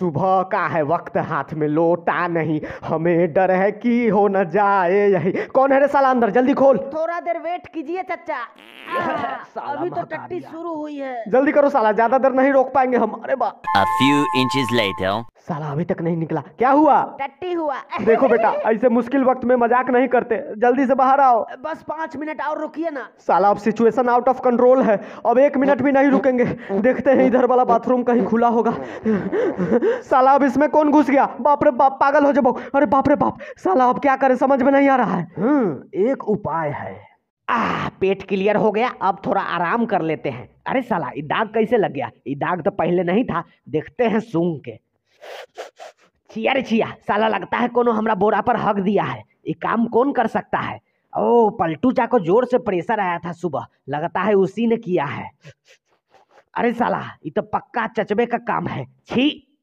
सुबह का है वक्त हाथ में लोटा नहीं हमें डर है कि हो न जाए यही कौन है रे साला अंदर जल्दी खोल थोड़ा देर वेट कीजिए चचा हाँ, अभी तो टट्टी शुरू हुई है जल्दी करो साला ज्यादा देर नहीं रोक पाएंगे हम अरे बा A few inches later. साला अभी तक नहीं निकला क्या हुआ टट्टी हुआ देखो बेटा ऐसे मुश्किल वक्त में मजाक नहीं करते जल्दी से बाहर आओ बस पाँच मिनट और रुकिए ना साला अब सिचुएशन आउट ऑफ कंट्रोल है अब एक मिनट भी नहीं रुकेंगे देखते हैं इधर वाला बाथरूम कहीं खुला होगा साला अब इसमें कौन घुस गया बाप रे बाप पागल हो जाओ अरे बाप रे बाप साला अब क्या करे समझ में नहीं आ रहा है हम्म, एक उपाय है आ, पेट क्लियर हो गया अब थोड़ा आराम कर लेते हैं अरे साला ये दाग कैसे लग गया ये दाग तो पहले नहीं था देखते हैं सूंघ के छिया रे छिया साला लगता है कोनो हमरा बोरा पर हक दिया है ये काम कौन कर सकता है ओ पलटू चा को जोर से प्रेशर आया था सुबह लगता है उसी ने किया है अरे साला ये तो पक्का चचबे का काम है छी